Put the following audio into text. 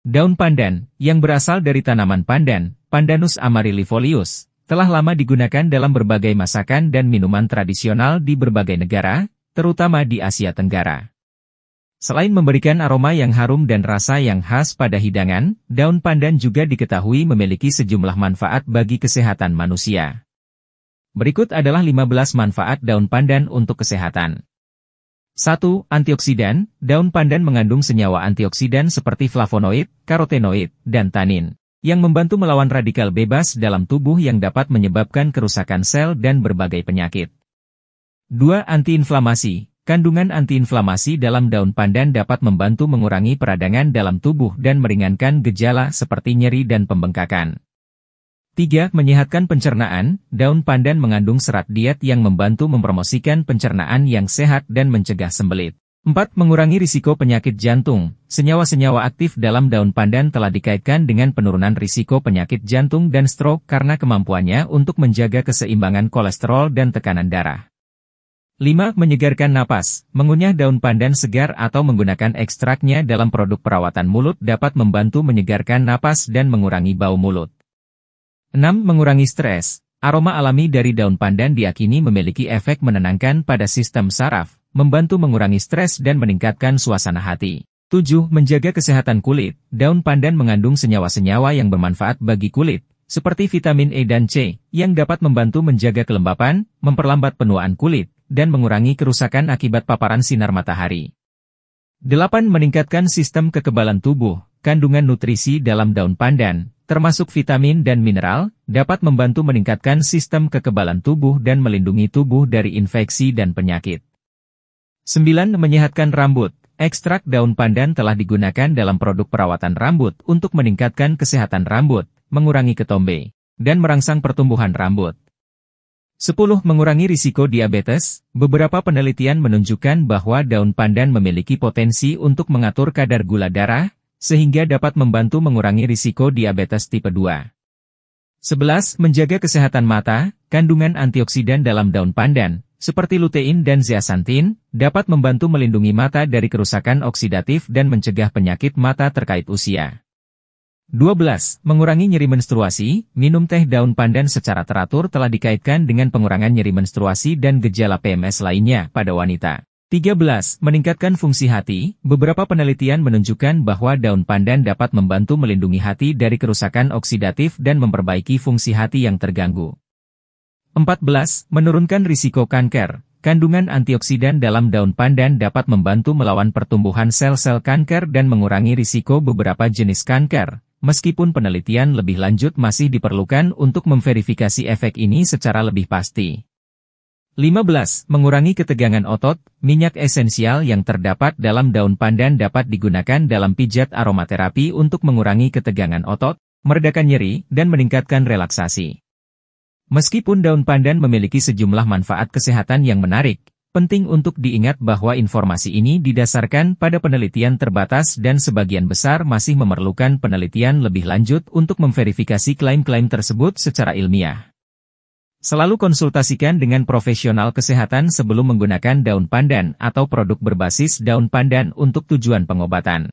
Daun pandan, yang berasal dari tanaman pandan, Pandanus amaryllifolius, telah lama digunakan dalam berbagai masakan dan minuman tradisional di berbagai negara, terutama di Asia Tenggara. Selain memberikan aroma yang harum dan rasa yang khas pada hidangan, daun pandan juga diketahui memiliki sejumlah manfaat bagi kesehatan manusia. Berikut adalah 15 manfaat daun pandan untuk kesehatan. 1. Antioksidan, daun pandan mengandung senyawa antioksidan seperti flavonoid, karotenoid, dan tanin, yang membantu melawan radikal bebas dalam tubuh yang dapat menyebabkan kerusakan sel dan berbagai penyakit. 2. Antiinflamasi, kandungan antiinflamasi dalam daun pandan dapat membantu mengurangi peradangan dalam tubuh dan meringankan gejala seperti nyeri dan pembengkakan. 3. Menyehatkan pencernaan, daun pandan mengandung serat diet yang membantu mempromosikan pencernaan yang sehat dan mencegah sembelit. 4. Mengurangi risiko penyakit jantung, senyawa-senyawa aktif dalam daun pandan telah dikaitkan dengan penurunan risiko penyakit jantung dan stroke karena kemampuannya untuk menjaga keseimbangan kolesterol dan tekanan darah. 5. Menyegarkan napas, mengunyah daun pandan segar atau menggunakan ekstraknya dalam produk perawatan mulut dapat membantu menyegarkan napas dan mengurangi bau mulut. 6. Mengurangi stres. Aroma alami dari daun pandan diakini memiliki efek menenangkan pada sistem saraf, membantu mengurangi stres dan meningkatkan suasana hati. 7. Menjaga kesehatan kulit. Daun pandan mengandung senyawa-senyawa yang bermanfaat bagi kulit, seperti vitamin E dan C, yang dapat membantu menjaga kelembapan, memperlambat penuaan kulit, dan mengurangi kerusakan akibat paparan sinar matahari. 8. Meningkatkan sistem kekebalan tubuh. Kandungan nutrisi dalam daun pandan termasuk vitamin dan mineral, dapat membantu meningkatkan sistem kekebalan tubuh dan melindungi tubuh dari infeksi dan penyakit. 9. Menyehatkan rambut. Ekstrak daun pandan telah digunakan dalam produk perawatan rambut untuk meningkatkan kesehatan rambut, mengurangi ketombe, dan merangsang pertumbuhan rambut. 10. Mengurangi risiko diabetes, beberapa penelitian menunjukkan bahwa daun pandan memiliki potensi untuk mengatur kadar gula darah, sehingga dapat membantu mengurangi risiko diabetes tipe 2. 11. Menjaga kesehatan mata, kandungan antioksidan dalam daun pandan, seperti lutein dan zeaxanthin, dapat membantu melindungi mata dari kerusakan oksidatif dan mencegah penyakit mata terkait usia. 12. Mengurangi nyeri menstruasi, minum teh daun pandan secara teratur telah dikaitkan dengan pengurangan nyeri menstruasi dan gejala PMS lainnya pada wanita. 13. Meningkatkan fungsi hati, beberapa penelitian menunjukkan bahwa daun pandan dapat membantu melindungi hati dari kerusakan oksidatif dan memperbaiki fungsi hati yang terganggu. 14. Menurunkan risiko kanker, kandungan antioksidan dalam daun pandan dapat membantu melawan pertumbuhan sel-sel kanker dan mengurangi risiko beberapa jenis kanker, meskipun penelitian lebih lanjut masih diperlukan untuk memverifikasi efek ini secara lebih pasti. 15. Mengurangi ketegangan otot, minyak esensial yang terdapat dalam daun pandan dapat digunakan dalam pijat aromaterapi untuk mengurangi ketegangan otot, meredakan nyeri, dan meningkatkan relaksasi. Meskipun daun pandan memiliki sejumlah manfaat kesehatan yang menarik, penting untuk diingat bahwa informasi ini didasarkan pada penelitian terbatas dan sebagian besar masih memerlukan penelitian lebih lanjut untuk memverifikasi klaim-klaim tersebut secara ilmiah. Selalu konsultasikan dengan profesional kesehatan sebelum menggunakan daun pandan atau produk berbasis daun pandan untuk tujuan pengobatan.